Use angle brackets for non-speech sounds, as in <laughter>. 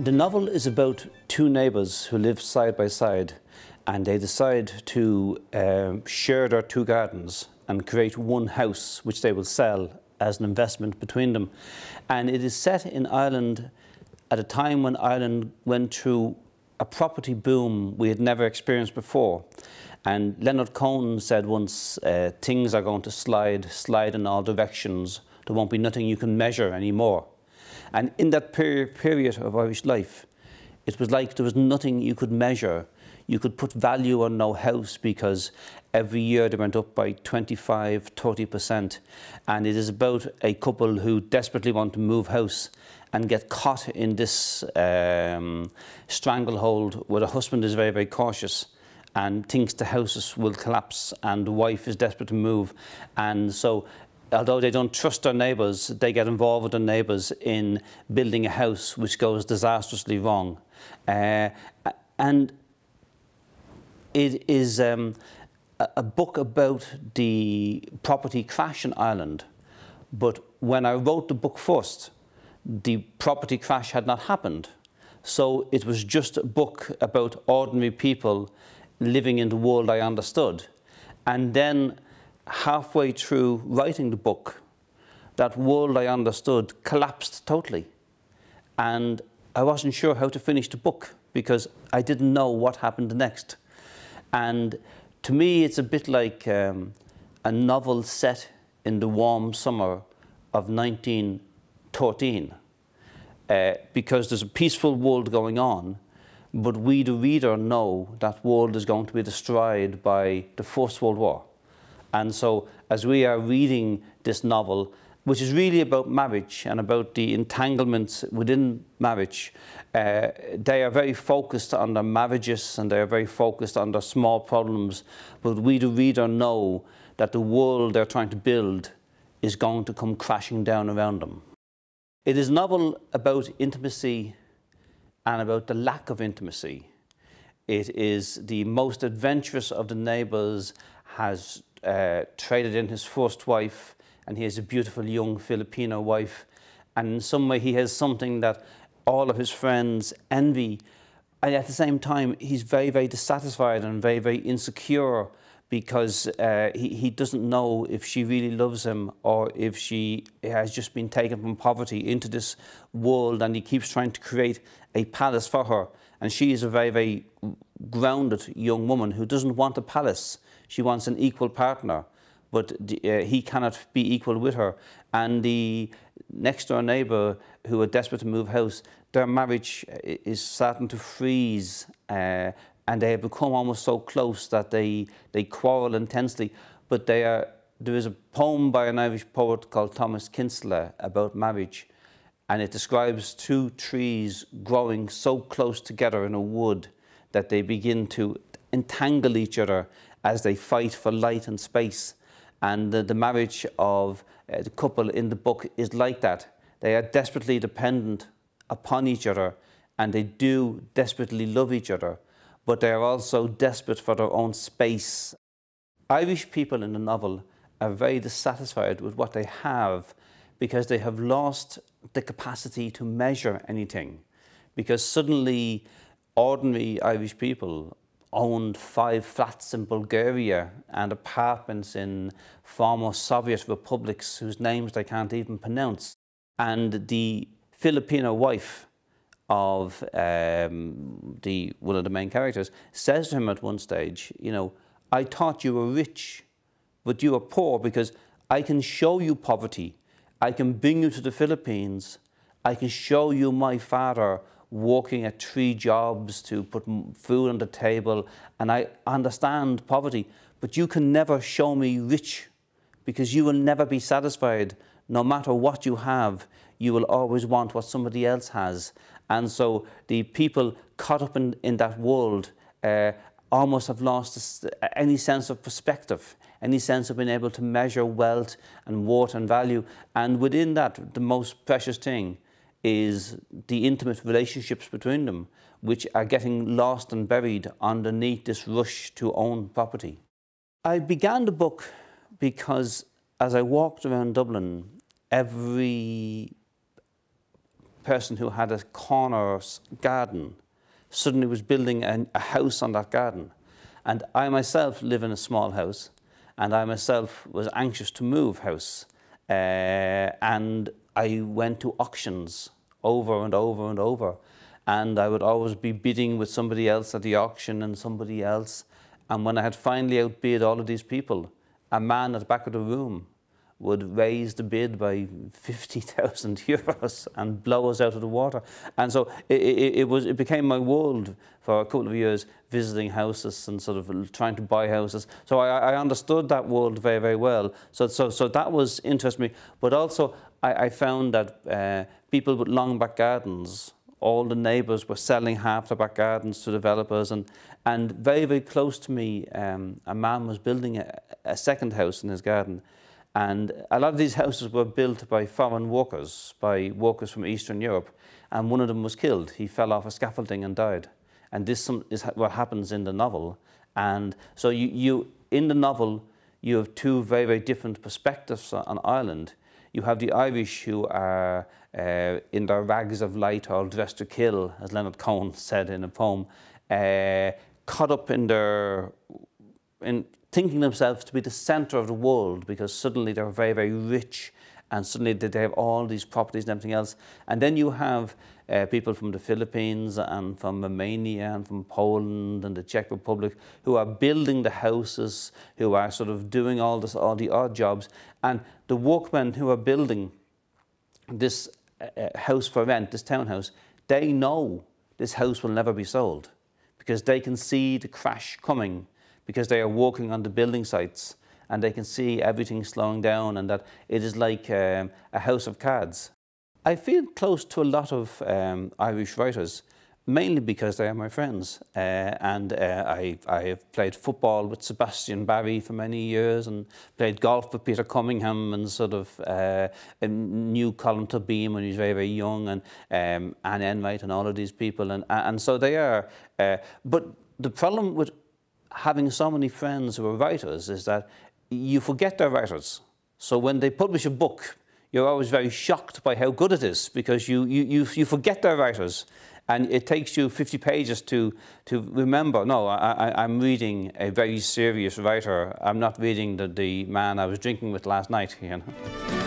The novel is about two neighbours who live side by side and they decide to uh, share their two gardens and create one house which they will sell as an investment between them. And it is set in Ireland at a time when Ireland went through a property boom we had never experienced before. And Leonard Cohen said once, uh, things are going to slide, slide in all directions. There won't be nothing you can measure anymore. And in that per period of Irish life, it was like there was nothing you could measure. You could put value on no house because every year they went up by 25, 30%. And it is about a couple who desperately want to move house and get caught in this um, stranglehold where the husband is very, very cautious and thinks the houses will collapse and the wife is desperate to move. And so although they don't trust their neighbours, they get involved with their neighbours in building a house which goes disastrously wrong. Uh, and it is um, a book about the property crash in Ireland. But when I wrote the book first, the property crash had not happened. So it was just a book about ordinary people living in the world I understood. And then halfway through writing the book, that world I understood collapsed totally. And I wasn't sure how to finish the book because I didn't know what happened next. And to me, it's a bit like um, a novel set in the warm summer of 1913, uh, because there's a peaceful world going on, but we, the reader, know that world is going to be destroyed by the First World War. And so, as we are reading this novel, which is really about marriage and about the entanglements within marriage. Uh, they are very focused on their marriages and they are very focused on their small problems, but we, the reader, know that the world they're trying to build is going to come crashing down around them. It is a novel about intimacy and about the lack of intimacy. It is the most adventurous of the neighbours has uh, traded in his first wife, and he has a beautiful young Filipino wife. And in some way, he has something that all of his friends envy. And at the same time, he's very, very dissatisfied and very, very insecure because uh, he, he doesn't know if she really loves him or if she has just been taken from poverty into this world and he keeps trying to create a palace for her. And she is a very, very grounded young woman who doesn't want a palace. She wants an equal partner, but the, uh, he cannot be equal with her. And the next door neighbour who are desperate to move house, their marriage uh, is starting to freeze uh, and they have become almost so close that they, they quarrel intensely. But they are, there is a poem by an Irish poet called Thomas Kinsler about marriage and it describes two trees growing so close together in a wood that they begin to entangle each other as they fight for light and space. And the, the marriage of uh, the couple in the book is like that. They are desperately dependent upon each other and they do desperately love each other, but they are also desperate for their own space. Irish people in the novel are very dissatisfied with what they have because they have lost the capacity to measure anything. Because suddenly ordinary Irish people owned five flats in Bulgaria and apartments in former Soviet republics whose names they can't even pronounce. And the Filipino wife of um, the, one of the main characters says to him at one stage, you know, I thought you were rich, but you are poor because I can show you poverty. I can bring you to the Philippines. I can show you my father working at three jobs to put food on the table, and I understand poverty, but you can never show me rich because you will never be satisfied. No matter what you have, you will always want what somebody else has. And so the people caught up in, in that world uh, almost have lost any sense of perspective, any sense of being able to measure wealth and worth and value. And within that, the most precious thing is the intimate relationships between them, which are getting lost and buried underneath this rush to own property. I began the book because as I walked around Dublin, every person who had a corner garden suddenly was building an, a house on that garden. And I myself live in a small house, and I myself was anxious to move house. Uh, and I went to auctions over and over and over. And I would always be bidding with somebody else at the auction and somebody else. And when I had finally outbid all of these people, a man at the back of the room would raise the bid by 50,000 <laughs> euros and blow us out of the water. And so it, it, it, was, it became my world for a couple of years, visiting houses and sort of trying to buy houses. So I, I understood that world very, very well. So, so, so that was interesting me. But also, I, I found that uh, people with long back gardens, all the neighbours were selling half the back gardens to developers, and, and very, very close to me, um, a man was building a, a second house in his garden. And a lot of these houses were built by foreign workers, by workers from Eastern Europe. And one of them was killed. He fell off a scaffolding and died. And this is what happens in the novel. And so you, you in the novel, you have two very, very different perspectives on Ireland. You have the Irish who are uh, in their rags of light, all dressed to kill, as Leonard Cohen said in a poem, uh, caught up in their in thinking themselves to be the centre of the world because suddenly they're very, very rich and suddenly they have all these properties and everything else. And then you have uh, people from the Philippines and from Romania and from Poland and the Czech Republic who are building the houses, who are sort of doing all this, all the odd jobs, and the workmen who are building this uh, uh house for rent, this townhouse, they know this house will never be sold because they can see the crash coming because they are walking on the building sites and they can see everything slowing down and that it is like um, a house of cards. I feel close to a lot of um, Irish writers, mainly because they are my friends. Uh, and uh, I, I have played football with Sebastian Barry for many years and played golf with Peter Cummingham and sort of uh, knew Colin Beam when he was very, very young and um, Anne Enright and all of these people. And, and so they are. Uh, but the problem with having so many friends who are writers is that you forget they're writers. So when they publish a book, you're always very shocked by how good it is because you, you, you, you forget their writers and it takes you 50 pages to, to remember, no, I, am reading a very serious writer. I'm not reading the, the man I was drinking with last night. <laughs> You know?